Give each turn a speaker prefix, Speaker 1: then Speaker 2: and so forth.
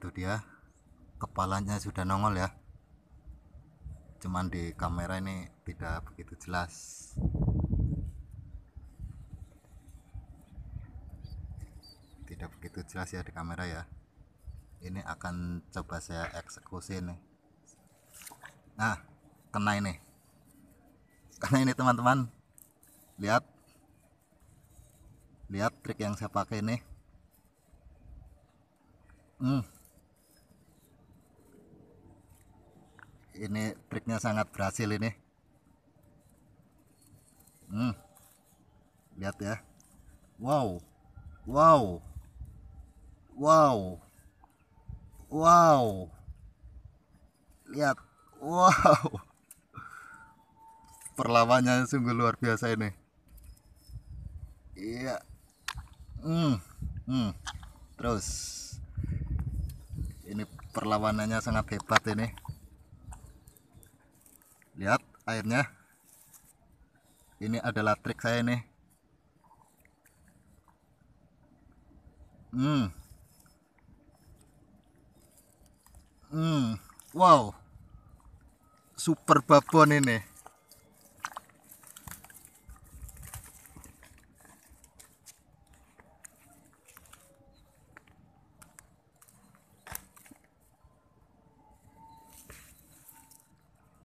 Speaker 1: itu dia kepalanya sudah nongol ya cuman di kamera ini tidak begitu jelas tidak begitu jelas ya di kamera ya ini akan coba saya eksekusi nih nah kena ini karena ini teman-teman lihat lihat trik yang saya pakai ini hmm ini triknya sangat berhasil ini hmm. lihat ya wow wow wow wow lihat wow perlawannya sungguh luar biasa ini iya hmm. Hmm. terus ini perlawanannya sangat hebat ini lihat airnya ini adalah trik saya nih hmm hmm wow super
Speaker 2: babon ini